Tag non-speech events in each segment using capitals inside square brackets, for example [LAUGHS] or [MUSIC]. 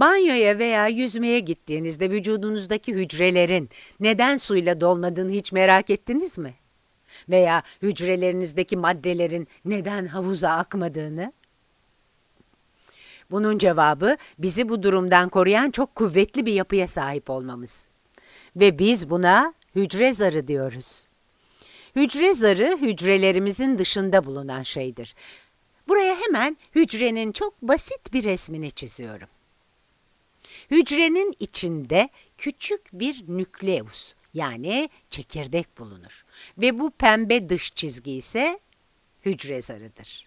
Banyoya veya yüzmeye gittiğinizde vücudunuzdaki hücrelerin neden suyla dolmadığını hiç merak ettiniz mi? Veya hücrelerinizdeki maddelerin neden havuza akmadığını? Bunun cevabı bizi bu durumdan koruyan çok kuvvetli bir yapıya sahip olmamız. Ve biz buna hücre zarı diyoruz. Hücre zarı hücrelerimizin dışında bulunan şeydir. Buraya hemen hücrenin çok basit bir resmini çiziyorum. Hücrenin içinde küçük bir nükleus yani çekirdek bulunur ve bu pembe dış çizgi ise hücre zarıdır.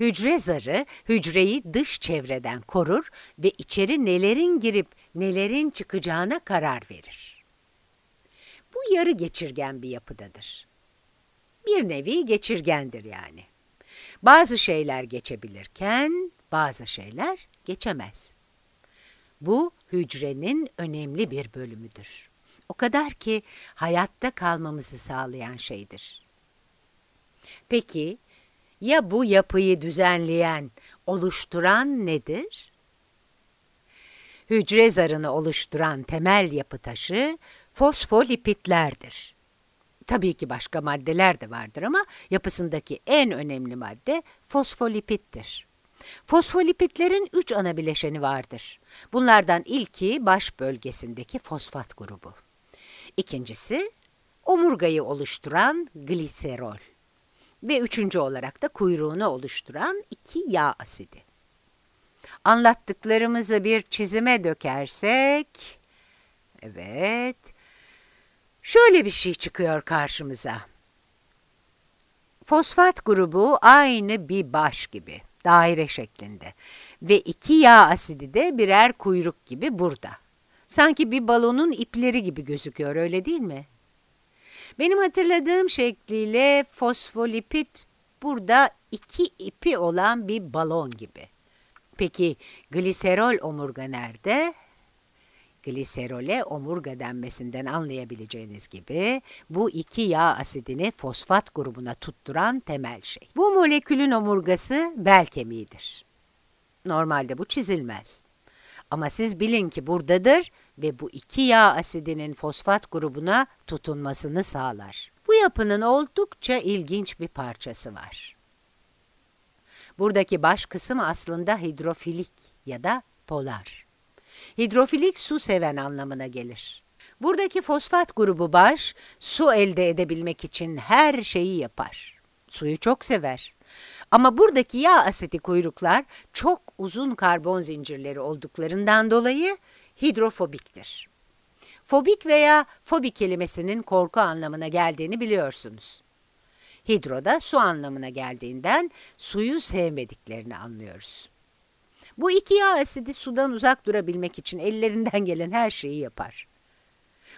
Hücre zarı hücreyi dış çevreden korur ve içeri nelerin girip nelerin çıkacağına karar verir. Bu yarı geçirgen bir yapıdadır. Bir nevi geçirgendir yani. Bazı şeyler geçebilirken bazı şeyler geçemez. Bu hücrenin önemli bir bölümüdür. O kadar ki hayatta kalmamızı sağlayan şeydir. Peki ya bu yapıyı düzenleyen, oluşturan nedir? Hücre zarını oluşturan temel yapı taşı fosfolipitlerdir. Tabii ki başka maddeler de vardır ama yapısındaki en önemli madde fosfolipittir. Fosfolipitlerin üç ana bileşeni vardır. Bunlardan ilki baş bölgesindeki fosfat grubu. İkincisi omurgayı oluşturan gliserol. Ve üçüncü olarak da kuyruğunu oluşturan iki yağ asidi. Anlattıklarımızı bir çizime dökersek, evet, şöyle bir şey çıkıyor karşımıza. Fosfat grubu aynı bir baş gibi daire şeklinde ve iki yağ asidi de birer kuyruk gibi burada. Sanki bir balonun ipleri gibi gözüküyor öyle değil mi? Benim hatırladığım şekliyle fosfolipit burada iki ipi olan bir balon gibi. Peki gliserol omurga nerede? gliserole omurga denmesinden anlayabileceğiniz gibi bu iki yağ asidini fosfat grubuna tutturan temel şey. Bu molekülün omurgası bel kemiğidir. Normalde bu çizilmez. Ama siz bilin ki buradadır ve bu iki yağ asidinin fosfat grubuna tutunmasını sağlar. Bu yapının oldukça ilginç bir parçası var. Buradaki baş kısım aslında hidrofilik ya da polar hidrofilik su seven anlamına gelir. Buradaki fosfat grubu baş, su elde edebilmek için her şeyi yapar. Suyu çok sever. Ama buradaki yağ aseti kuyruklar çok uzun karbon zincirleri olduklarından dolayı hidrofobiktir. Fobik veya fobi kelimesinin korku anlamına geldiğini biliyorsunuz. Hidro da su anlamına geldiğinden suyu sevmediklerini anlıyoruz. Bu iki yağ asidi sudan uzak durabilmek için ellerinden [LAUGHS] gelen her şeyi yapar.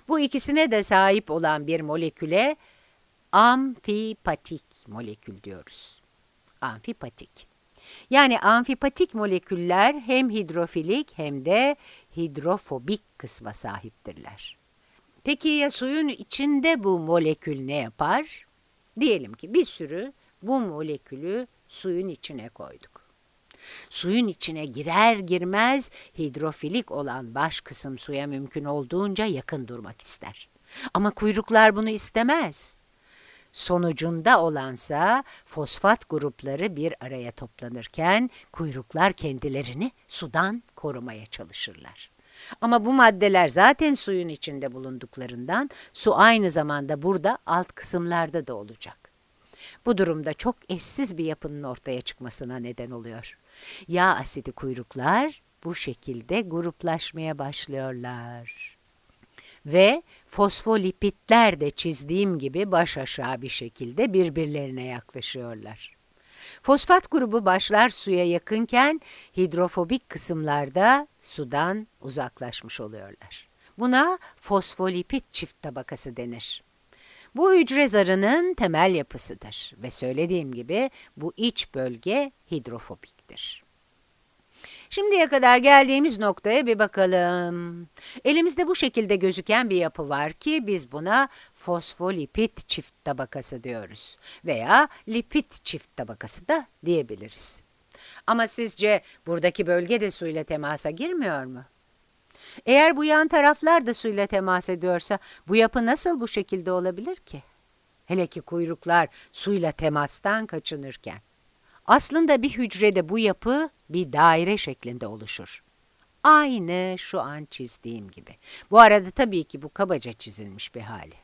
Bu ikisine de sahip olan bir moleküle amfipatik molekül diyoruz. Amfipatik. Yani amfipatik moleküller hem hidrofilik hem de hidrofobik kısma sahiptirler. Peki ya suyun içinde bu molekül ne yapar? Diyelim ki bir sürü bu molekülü suyun içine koyduk. Suyun içine girer girmez hidrofilik olan baş kısım suya mümkün olduğunca yakın durmak ister. Ama kuyruklar bunu istemez. Sonucunda olansa fosfat grupları bir araya toplanırken kuyruklar kendilerini sudan korumaya çalışırlar. Ama bu maddeler zaten suyun içinde bulunduklarından su aynı zamanda burada alt kısımlarda da olacak. Bu durumda çok eşsiz bir yapının ortaya çıkmasına neden oluyor. Yağ asidi kuyruklar bu şekilde gruplaşmaya başlıyorlar. Ve fosfolipitler de çizdiğim gibi baş aşağı bir şekilde birbirlerine yaklaşıyorlar. Fosfat grubu başlar suya yakınken hidrofobik kısımlarda sudan uzaklaşmış oluyorlar. Buna fosfolipit çift tabakası denir. Bu hücre zarının temel yapısıdır ve söylediğim gibi bu iç bölge hidrofobiktir. Şimdiye kadar geldiğimiz noktaya bir bakalım. Elimizde bu şekilde gözüken bir yapı var ki biz buna fosfolipid çift tabakası diyoruz veya lipid çift tabakası da diyebiliriz. Ama sizce buradaki bölge de suyla temasa girmiyor mu? Eğer bu yan taraflar da suyla temas ediyorsa bu yapı nasıl bu şekilde olabilir ki? Hele ki kuyruklar suyla temastan kaçınırken. Aslında bir hücrede bu yapı bir daire şeklinde oluşur. Aynı şu an çizdiğim gibi. Bu arada tabii ki bu kabaca çizilmiş bir hali.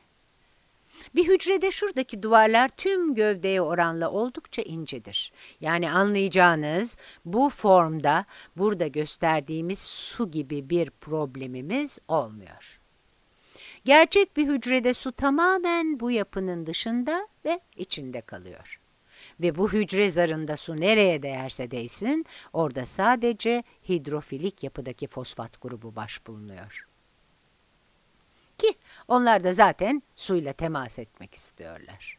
Bir hücrede şuradaki duvarlar tüm gövdeye oranla oldukça incedir. Yani anlayacağınız bu formda burada gösterdiğimiz su gibi bir problemimiz olmuyor. Gerçek bir hücrede su tamamen bu yapının dışında ve içinde kalıyor. Ve bu hücre zarında su nereye değerse değsin orada sadece hidrofilik yapıdaki fosfat grubu baş bulunuyor. Ki onlar da zaten suyla temas etmek istiyorlar.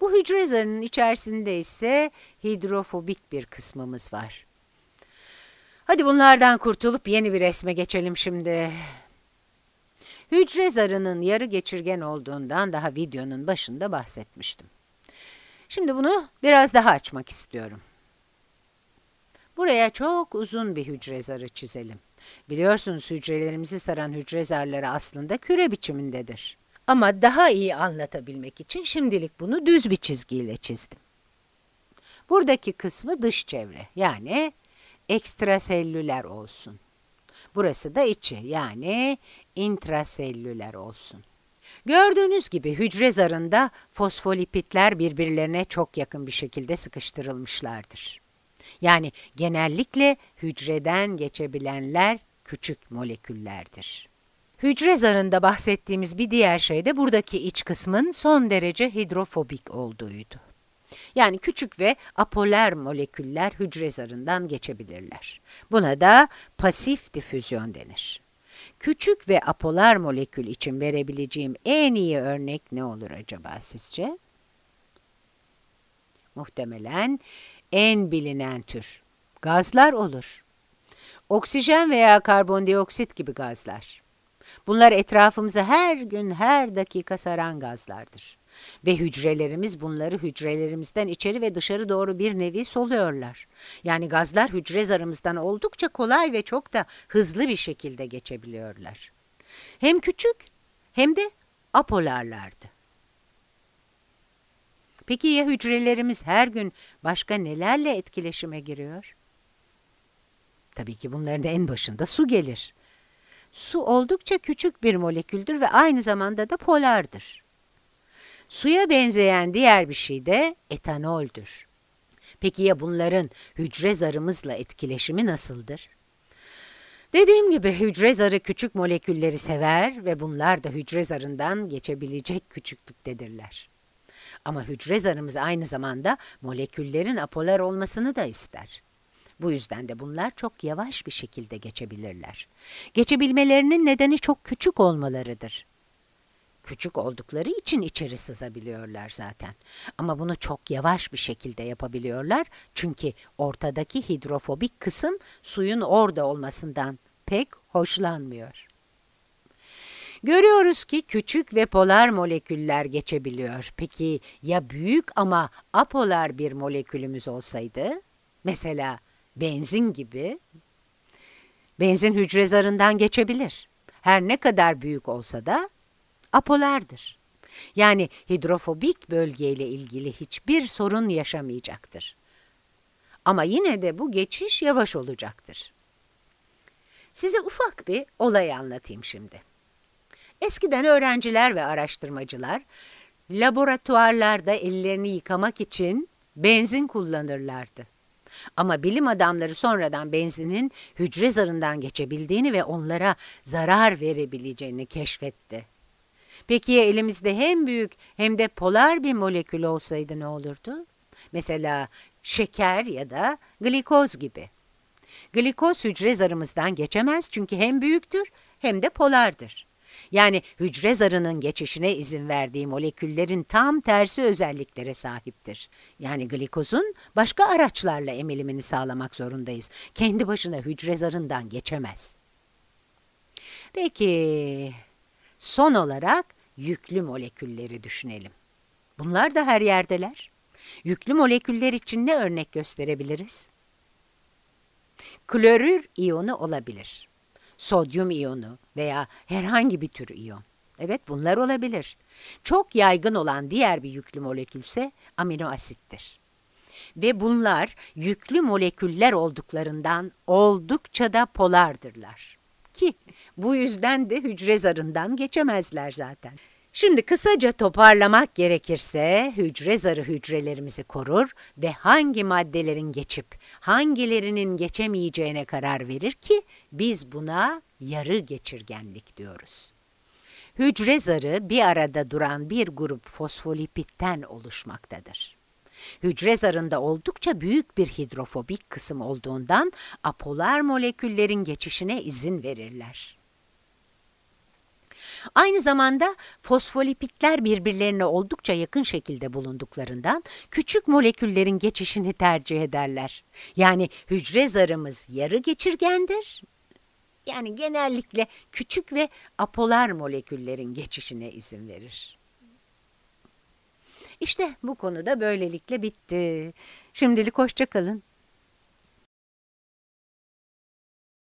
Bu hücre zarının içerisinde ise hidrofobik bir kısmımız var. Hadi bunlardan kurtulup yeni bir resme geçelim şimdi. Hücre zarının yarı geçirgen olduğundan daha videonun başında bahsetmiştim. Şimdi bunu biraz daha açmak istiyorum. Buraya çok uzun bir hücre zarı çizelim. Biliyorsunuz hücrelerimizi saran hücre zarları aslında küre biçimindedir. Ama daha iyi anlatabilmek için şimdilik bunu düz bir çizgiyle çizdim. Buradaki kısmı dış çevre yani ekstraselüler olsun. Burası da içi yani intraselüler olsun. Gördüğünüz gibi hücre zarında fosfolipitler birbirlerine çok yakın bir şekilde sıkıştırılmışlardır. Yani genellikle hücreden geçebilenler küçük moleküllerdir. Hücre zarında bahsettiğimiz bir diğer şey de buradaki iç kısmın son derece hidrofobik olduğuydu. Yani küçük ve apolar moleküller hücre zarından geçebilirler. Buna da pasif difüzyon denir. Küçük ve apolar molekül için verebileceğim en iyi örnek ne olur acaba sizce? Muhtemelen en bilinen tür. Gazlar olur. Oksijen veya karbondioksit gibi gazlar. Bunlar etrafımızı her gün, her dakika saran gazlardır. Ve hücrelerimiz bunları hücrelerimizden içeri ve dışarı doğru bir nevi soluyorlar. Yani gazlar hücre zarımızdan oldukça kolay ve çok da hızlı bir şekilde geçebiliyorlar. Hem küçük hem de apolarlardı. Peki ya hücrelerimiz her gün başka nelerle etkileşime giriyor? Tabii ki bunların en başında su gelir. Su oldukça küçük bir moleküldür ve aynı zamanda da polardır. Suya benzeyen diğer bir şey de etanoldür. Peki ya bunların hücre zarımızla etkileşimi nasıldır? Dediğim gibi hücre zarı küçük molekülleri sever ve bunlar da hücre zarından geçebilecek küçüklüktedirler. Ama hücre zarımız aynı zamanda moleküllerin apolar olmasını da ister. Bu yüzden de bunlar çok yavaş bir şekilde geçebilirler. Geçebilmelerinin nedeni çok küçük olmalarıdır. Küçük oldukları için içeri sızabiliyorlar zaten. Ama bunu çok yavaş bir şekilde yapabiliyorlar. Çünkü ortadaki hidrofobik kısım suyun orada olmasından pek hoşlanmıyor. Görüyoruz ki küçük ve polar moleküller geçebiliyor. Peki ya büyük ama apolar bir molekülümüz olsaydı? Mesela benzin gibi. Benzin hücre zarından geçebilir. Her ne kadar büyük olsa da apolardır. Yani hidrofobik bölgeyle ilgili hiçbir sorun yaşamayacaktır. Ama yine de bu geçiş yavaş olacaktır. Size ufak bir olay anlatayım şimdi. Eskiden öğrenciler ve araştırmacılar laboratuvarlarda ellerini yıkamak için benzin kullanırlardı. Ama bilim adamları sonradan benzinin hücre zarından geçebildiğini ve onlara zarar verebileceğini keşfetti. Peki ya elimizde hem büyük hem de polar bir molekül olsaydı ne olurdu? Mesela şeker ya da glikoz gibi. Glikoz hücre zarımızdan geçemez çünkü hem büyüktür hem de polardır. Yani hücre zarının geçişine izin verdiği moleküllerin tam tersi özelliklere sahiptir. Yani glikozun başka araçlarla emilimini sağlamak zorundayız. Kendi başına hücre zarından geçemez. Peki son olarak yüklü molekülleri düşünelim. Bunlar da her yerdeler. Yüklü moleküller için ne örnek gösterebiliriz? Klorür iyonu olabilir sodyum iyonu veya herhangi bir tür iyon. Evet bunlar olabilir. Çok yaygın olan diğer bir yüklü molekül ise amino asittir. Ve bunlar yüklü moleküller olduklarından oldukça da polardırlar. Ki bu yüzden de hücre zarından geçemezler zaten. Şimdi kısaca toparlamak gerekirse hücre zarı hücrelerimizi korur ve hangi maddelerin geçip hangilerinin geçemeyeceğine karar verir ki biz buna yarı geçirgenlik diyoruz. Hücre zarı bir arada duran bir grup fosfolipitten oluşmaktadır. Hücre zarında oldukça büyük bir hidrofobik kısım olduğundan apolar moleküllerin geçişine izin verirler. Aynı zamanda fosfolipitler birbirlerine oldukça yakın şekilde bulunduklarından küçük moleküllerin geçişini tercih ederler. Yani hücre zarımız yarı geçirgendir. Yani genellikle küçük ve apolar moleküllerin geçişine izin verir. İşte bu konuda böylelikle bitti. Şimdilik hoşçakalın.